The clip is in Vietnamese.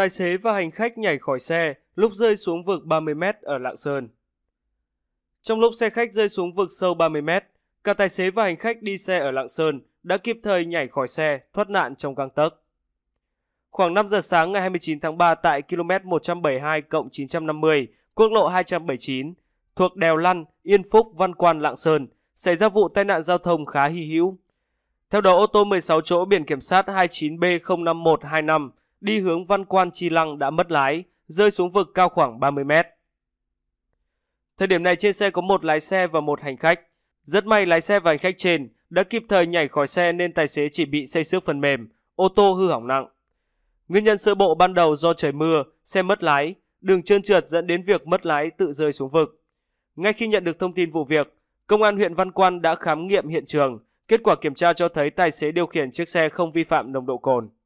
Tài xế và hành khách nhảy khỏi xe lúc rơi xuống vực 30 m ở Lạng Sơn. Trong lúc xe khách rơi xuống vực sâu 30 m, cả tài xế và hành khách đi xe ở Lạng Sơn đã kịp thời nhảy khỏi xe, thoát nạn trong gang tấc. Khoảng 5 giờ sáng ngày 29 tháng 3 tại km 172 950, quốc lộ 279, thuộc Đèo Lăn, Yên Phúc, Văn Quan, Lạng Sơn, xảy ra vụ tai nạn giao thông khá hy hữu. Theo đó, ô tô 16 chỗ biển kiểm soát 29B05125 đi hướng văn quan Chi Lăng đã mất lái, rơi xuống vực cao khoảng 30 mét. Thời điểm này trên xe có một lái xe và một hành khách. Rất may lái xe và hành khách trên đã kịp thời nhảy khỏi xe nên tài xế chỉ bị xây xước phần mềm, ô tô hư hỏng nặng. Nguyên nhân sơ bộ ban đầu do trời mưa, xe mất lái, đường trơn trượt dẫn đến việc mất lái tự rơi xuống vực. Ngay khi nhận được thông tin vụ việc, công an huyện Văn Quan đã khám nghiệm hiện trường, kết quả kiểm tra cho thấy tài xế điều khiển chiếc xe không vi phạm nồng độ cồn.